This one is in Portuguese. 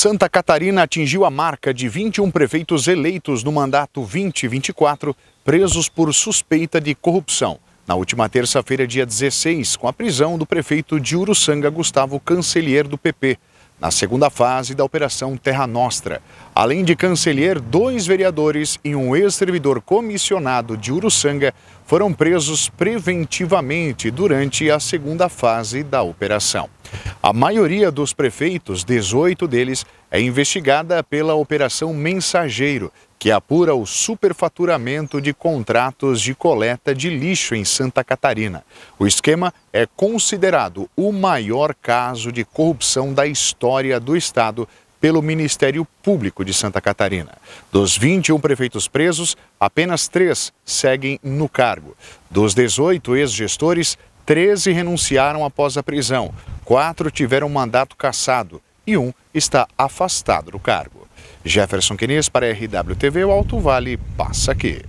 Santa Catarina atingiu a marca de 21 prefeitos eleitos no mandato 2024 presos por suspeita de corrupção. Na última terça-feira, dia 16, com a prisão do prefeito de Uruçanga, Gustavo Cancelier, do PP, na segunda fase da Operação Terra Nostra. Além de Cancelier, dois vereadores e um ex-servidor comissionado de Uruçanga foram presos preventivamente durante a segunda fase da operação. A maioria dos prefeitos, 18 deles, é investigada pela Operação Mensageiro, que apura o superfaturamento de contratos de coleta de lixo em Santa Catarina. O esquema é considerado o maior caso de corrupção da história do Estado pelo Ministério Público de Santa Catarina. Dos 21 prefeitos presos, apenas três seguem no cargo. Dos 18 ex-gestores, 13 renunciaram após a prisão. Quatro tiveram mandato cassado e um está afastado do cargo. Jefferson Quenias para a RWTV, o Alto Vale passa aqui.